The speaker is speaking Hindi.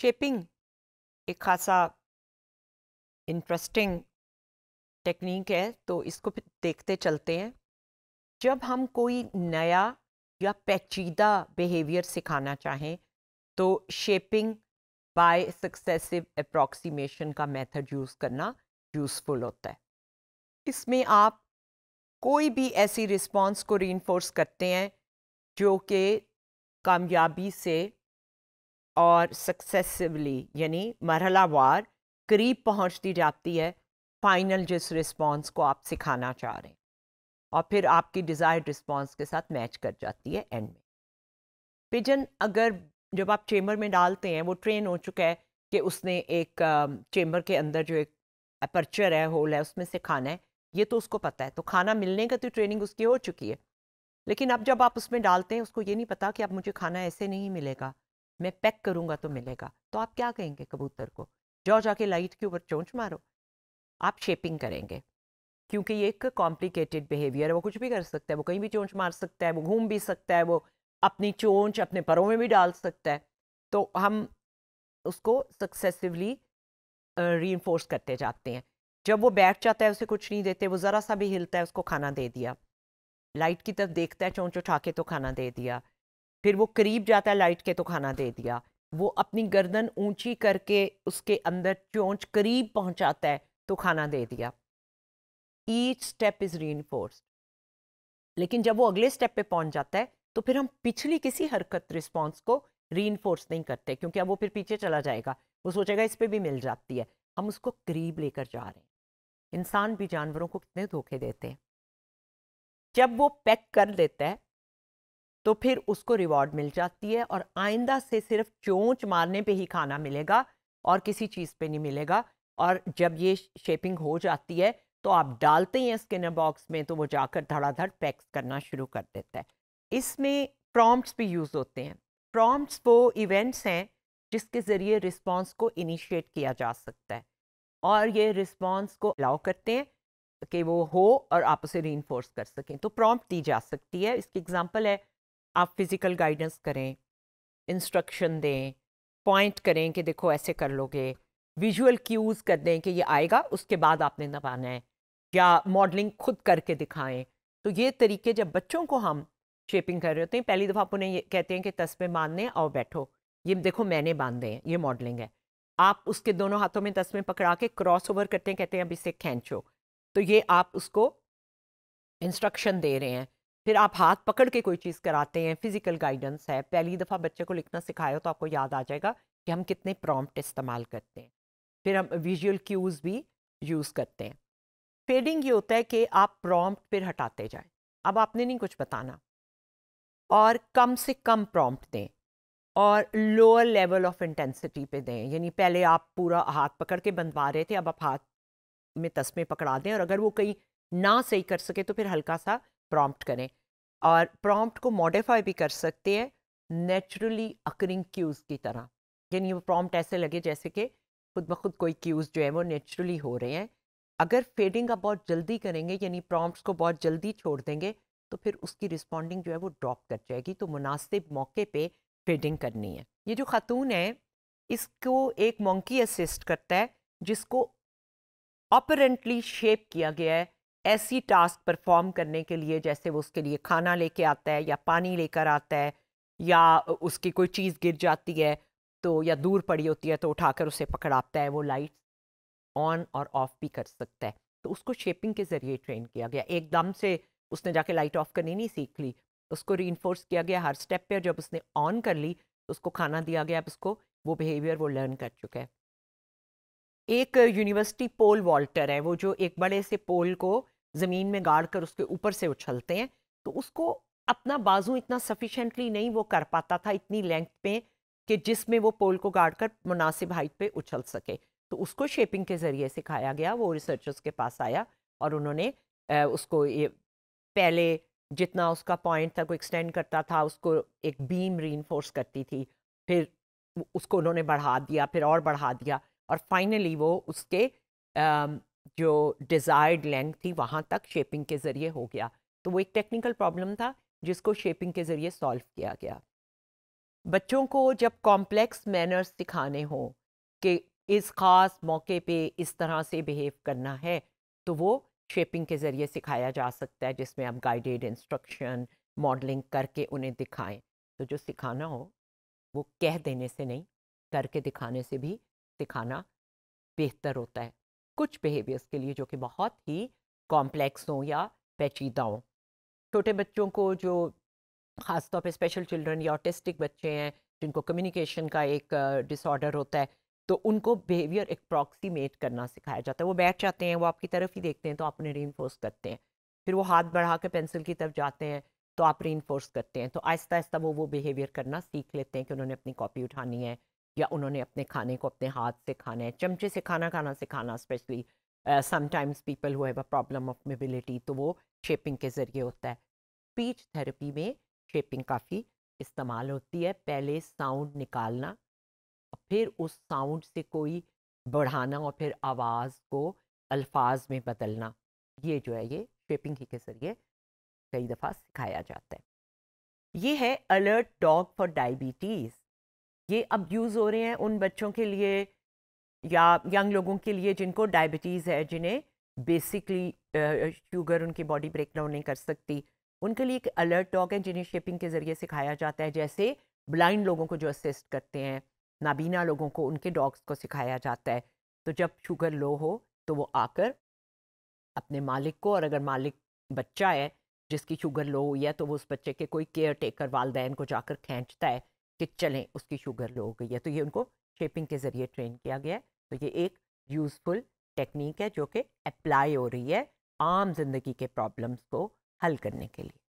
शेपिंग एक खासा इंटरेस्टिंग टेक्निक है तो इसको फिर देखते चलते हैं जब हम कोई नया या पेचीदा बिहेवियर सिखाना चाहें तो शेपिंग बाय सक्सेसिव अप्रॉक्सीमेशन का मेथड यूज़ करना यूज़फुल होता है इसमें आप कोई भी ऐसी रिस्पांस को रीनफोर्स करते हैं जो कि कामयाबी से और सक्सेसिवली यानी मरहलावार करीब पहुंचती जाती है फाइनल जिस रिस्पांस को आप सिखाना चाह रहे हैं और फिर आपकी डिज़ायर्ड रिस्पांस के साथ मैच कर जाती है एंड में पिजन अगर जब आप चेम्बर में डालते हैं वो ट्रेन हो चुका है कि उसने एक चेम्बर के अंदर जो एक अपर्चर है होल है उसमें से खाना है ये तो उसको पता है तो खाना मिलने का तो ट्रेनिंग उसकी हो चुकी है लेकिन अब जब आप उसमें डालते हैं उसको ये नहीं पता कि अब मुझे खाना ऐसे नहीं मिलेगा मैं पैक करूँगा तो मिलेगा तो आप क्या कहेंगे कबूतर को जाओ जाके लाइट के ऊपर चोंच मारो आप शेपिंग करेंगे क्योंकि ये एक कॉम्प्लिकेटेड बिहेवियर है वो कुछ भी कर सकता है वो कहीं भी चोंच मार सकता है वो घूम भी सकता है वो अपनी चोंच अपने परों में भी डाल सकता है तो हम उसको सक्सेसिवली री uh, करते जाते हैं जब वो बैठ जाता है उसे कुछ नहीं देते वो ज़रा सा भी हिलता है उसको खाना दे दिया लाइट की तरफ देखता है चोंच उठा के तो खाना दे दिया फिर वो करीब जाता है लाइट के तो खाना दे दिया वो अपनी गर्दन ऊंची करके उसके अंदर चोंच करीब पहुंचाता है तो खाना दे दिया ईच स्टेप इज़ री लेकिन जब वो अगले स्टेप पे पहुंच जाता है तो फिर हम पिछली किसी हरकत रिस्पॉन्स को री नहीं करते क्योंकि अब वो फिर पीछे चला जाएगा वो सोचेगा इस पर भी मिल जाती है हम उसको करीब लेकर जा रहे हैं इंसान भी जानवरों को कितने धोखे देते हैं जब वो पैक कर लेता है तो फिर उसको रिवॉर्ड मिल जाती है और आइंदा से सिर्फ चोंच मारने पे ही खाना मिलेगा और किसी चीज़ पे नहीं मिलेगा और जब ये शेपिंग हो जाती है तो आप डालते हैं स्किनर बॉक्स में तो वो जाकर धड़ाधड़ पैक्स करना शुरू कर देता है इसमें प्रॉम्प्ट्स भी यूज़ होते हैं प्रॉम्प्ट्स वो इवेंट्स हैं जिसके ज़रिए रिस्पॉन्स को इनिशिएट किया जा सकता है और ये रिस्पॉन्स को अलाउ करते हैं कि वो हो और आप उसे री कर सकें तो प्रॉम्प्ट दी जा सकती है इसकी एग्जांपल है आप फिज़िकल गाइडेंस करें इंस्ट्रक्शन दें पॉइंट करें कि देखो ऐसे कर लोगे विजुअल क्यूज़ कर दें कि ये आएगा उसके बाद आपने नपाना है या मॉडलिंग खुद करके दिखाएं तो ये तरीके जब बच्चों को हम शेपिंग कर रहे होते हैं पहली दफ़ा आप उन्हें ये कहते हैं कि तस्बे बांधने आओ बैठो ये देखो मैंने बांधे हैं ये मॉडलिंग है आप उसके दोनों हाथों में तस्बे पकड़ा के क्रॉस ओवर करते हैं कहते हैं अब इसे खींचो तो ये आप उसको इंस्ट्रक्शन दे रहे हैं फिर आप हाथ पकड़ के कोई चीज़ कराते हैं फिज़िकल गाइडेंस है पहली दफ़ा बच्चे को लिखना सिखाया तो आपको याद आ जाएगा कि हम कितने प्रॉम्प्ट इस्तेमाल करते हैं फिर हम विजुअल क्यूज़ भी यूज़ करते हैं फेडिंग ये होता है कि आप प्रॉम्प्ट फिर हटाते जाएं अब आपने नहीं कुछ बताना और कम से कम प्रॉम्प्ट दें और लोअर लेवल ऑफ इंटेंसिटी पे दें यानी पहले आप पूरा हाथ पकड़ के बंधवा रहे थे अब आप हाथ में तस्में पकड़ा दें और अगर वो कहीं ना सही कर सके तो फिर हल्का सा प्रॉम्प्ट करें और प्रॉम्प्ट को मॉडिफाई भी कर सकते हैं नेचुरली अकरिंग क्यूज़ की तरह यानी वो प्रॉम्प्ट ऐसे लगे जैसे कि खुद ब खुद कोई क्यूज़ जो है वो नेचुरली हो रहे हैं अगर फेडिंग आप बहुत जल्दी करेंगे यानी प्रॉम्प्ट्स को बहुत जल्दी छोड़ देंगे तो फिर उसकी रिस्पॉन्डिंग जो है वो ड्रॉप कर जाएगी तो मुनासिब मौके पे फेडिंग करनी है ये जो खातून है इसको एक मंकी असिस्ट करता है जिसको ऑपरेंटली शेप किया गया है ऐसी टास्क परफॉर्म करने के लिए जैसे वो उसके लिए खाना लेके आता है या पानी लेकर आता है या उसकी कोई चीज़ गिर जाती है तो या दूर पड़ी होती है तो उठाकर उसे पकड़ाता है वो लाइट ऑन और ऑफ भी कर सकता है तो उसको शेपिंग के ज़रिए ट्रेन किया गया एकदम से उसने जाके लाइट ऑफ करनी नहीं सीख ली उसको री किया गया हर स्टेप पर जब उसने ऑन कर ली तो उसको खाना दिया गया अब उसको वो बिहेवियर वो लर्न कर चुका है एक यूनिवर्सिटी पोल वॉल्टर है वो जो एक बड़े से पोल को ज़मीन में गाड़ कर उसके ऊपर से उछलते हैं तो उसको अपना बाजू इतना सफिशेंटली नहीं वो कर पाता था इतनी लेंथ पे कि जिसमें वो पोल को गाड़ कर मुनासिब हाइट पे उछल सके तो उसको शेपिंग के ज़रिए सिखाया गया वो रिसर्चर्स के पास आया और उन्होंने उसको ये पहले जितना उसका पॉइंट था को एक्सटेंड करता था उसको एक बीम री करती थी फिर उसको उन्होंने बढ़ा दिया फिर और बढ़ा दिया और फाइनली वो उसके जो डिज़ायर्ड लेंथ थी वहाँ तक शेपिंग के ज़रिए हो गया तो वो एक टेक्निकल प्रॉब्लम था जिसको शेपिंग के ज़रिए सॉल्व किया गया बच्चों को जब कॉम्प्लेक्स मैनर्स सिखाने हों कि इस ख़ास मौके पे इस तरह से बिहेव करना है तो वो शेपिंग के ज़रिए सिखाया जा सकता है जिसमें आप गाइडेड इंस्ट्रक्शन मॉडलिंग करके उन्हें दिखाएं तो जो सिखाना हो वो कह देने से नहीं करके दिखाने से भी सिखाना बेहतर होता है कुछ बिहेवियर्स के लिए जो कि बहुत ही कॉम्प्लेक्स हों या पेचीदा हों छोटे बच्चों को जो ख़ासतौर पे स्पेशल चिल्ड्रन या ऑटिस्टिक बच्चे हैं जिनको कम्युनिकेशन का एक डिसऑर्डर होता है तो उनको बिहेवियर अप्रॉक्सीमेट करना सिखाया जाता है वो बैठ जाते हैं वो आपकी तरफ ही देखते हैं तो आप उन्हें री करते हैं फिर वो हाथ बढ़ा के पेंसिल की तरफ जाते हैं तो आप री करते हैं तो आहिस्ता आहिस्ता वो वो बिहेवियर करना सीख लेते हैं कि उन्होंने अपनी कॉपी उठानी है या उन्होंने अपने खाने को अपने हाथ से खाना है चमचे से खाना खाना सिखाना specially sometimes people who have a problem of mobility तो वो शेपिंग के ज़रिए होता है स्पीच थेरेपी में शेपिंग काफ़ी इस्तेमाल होती है पहले साउंड निकालना फिर उस साउंड से कोई बढ़ाना और फिर आवाज़ को अल्फाज में बदलना ये जो है ये शेपिंग ही के ज़रिए कई दफ़ा सिखाया जाता है ये है अलर्ट डॉग फॉर डायबिटीज़ ये अब यूज़ हो रहे हैं उन बच्चों के लिए या यंग लोगों के लिए जिनको डायबिटीज़ है जिन्हें बेसिकली शुगर उनकी बॉडी ब्रेक डाउन नहीं कर सकती उनके लिए एक अलर्ट डॉग है जिन्हें शेपिंग के ज़रिए सिखाया जाता है जैसे ब्लाइंड लोगों को जो असिस्ट करते हैं नाबीना लोगों को उनके डॉग्स को सिखाया जाता है तो जब शुगर लो हो तो वो आकर अपने मालिक को और अगर मालिक बच्चा है जिसकी शुगर लो हुई है तो वो उस बच्चे के कोई केयर टेकर वालदेन को जाकर खींचता है कि चलें उसकी शुगर लो हो गई है तो ये उनको शेपिंग के ज़रिए ट्रेन किया गया है तो ये एक यूज़फुल टेक्निक है जो कि अप्लाई हो रही है आम जिंदगी के प्रॉब्लम्स को हल करने के लिए